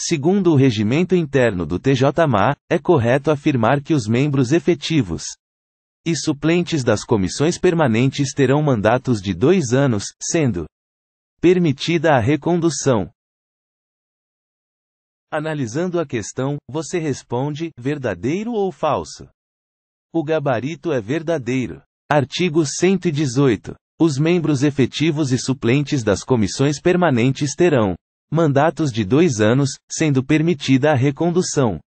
Segundo o regimento interno do TJMA, é correto afirmar que os membros efetivos e suplentes das comissões permanentes terão mandatos de dois anos, sendo permitida a recondução. Analisando a questão, você responde: verdadeiro ou falso? O gabarito é verdadeiro. Artigo 118. Os membros efetivos e suplentes das comissões permanentes terão mandatos de dois anos, sendo permitida a recondução.